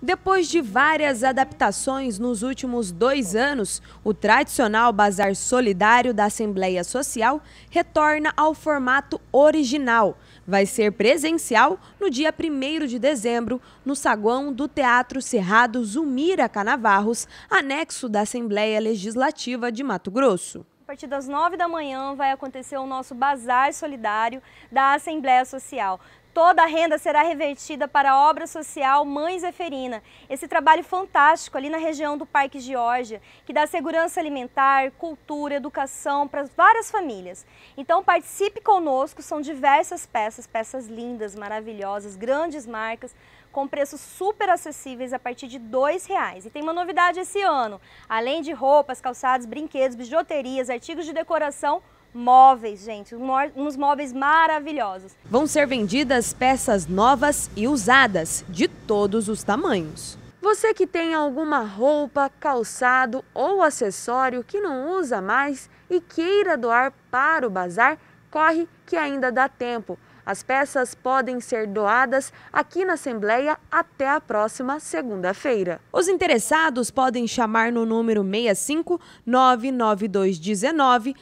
Depois de várias adaptações nos últimos dois anos, o tradicional Bazar Solidário da Assembleia Social retorna ao formato original. Vai ser presencial no dia 1 de dezembro, no saguão do Teatro Cerrado Zumira Canavarros, anexo da Assembleia Legislativa de Mato Grosso. A partir das 9 da manhã vai acontecer o nosso Bazar Solidário da Assembleia Social. Toda a renda será revertida para a obra social Mãe Zeferina, esse trabalho fantástico ali na região do Parque Geórgia, que dá segurança alimentar, cultura, educação para várias famílias. Então participe conosco, são diversas peças, peças lindas, maravilhosas, grandes marcas, com preços super acessíveis a partir de R$ reais. E tem uma novidade esse ano, além de roupas, calçados, brinquedos, bijuterias, artigos de decoração, móveis, gente, uns móveis maravilhosos. Vão ser vendidas peças novas e usadas, de todos os tamanhos. Você que tem alguma roupa, calçado ou acessório que não usa mais e queira doar para o bazar, corre que ainda dá tempo. As peças podem ser doadas aqui na Assembleia até a próxima segunda-feira. Os interessados podem chamar no número 65 99219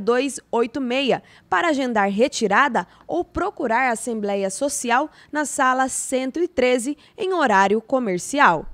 0286 para agendar retirada ou procurar a Assembleia Social na sala 113 em horário comercial.